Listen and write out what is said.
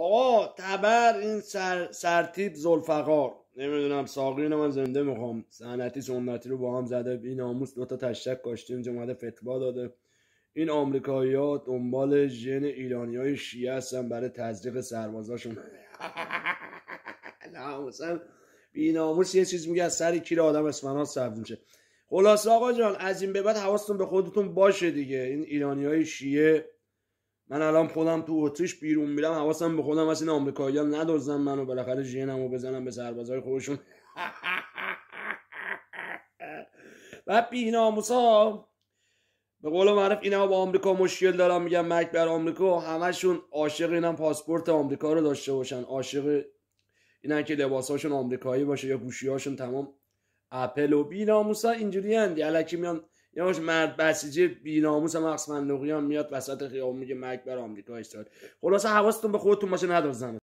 آقا تبر این سر سرتیب زلفقار نمیدونم ساقین من زنده میخوام سنتی سنتی رو با هم زده این آموز دوتا تشک اینجا مده فتبا داده این آمریکایی ها دنبال ژن ایرانی های شیعه هستن برای تزریق سربازاشون بی بیناموس یه چیز میگه از سر کیر آدم ها سبز میشه خلاص آقا جان از این به بعد حواستون به خودتون باشه دیگه این ایرانی های شیعه من الان خودم تو اتریش بیرون میرم حواسم به خودم واسه این آمریکایی‌ها ندازم منو بالاخره ژنمو بزنم به سربازای خودشون و بیناموسا به قول معرف اینا با آمریکا مشکل دارم میگم مک بر آمریکا همشون عاشق اینم پاسپورت آمریکا رو داشته باشن عاشق اینا که لباساشون آمریکایی باشه یا گوشیهاشون تمام اپل و بیناموسا اینجوری هن الکی میان یه ماش مرد بسیجی بیناموس هم میاد وسط خیابون میگه مک بر آمریکا ایستاد خلاصه حواستون به خودتون باشه ندازنه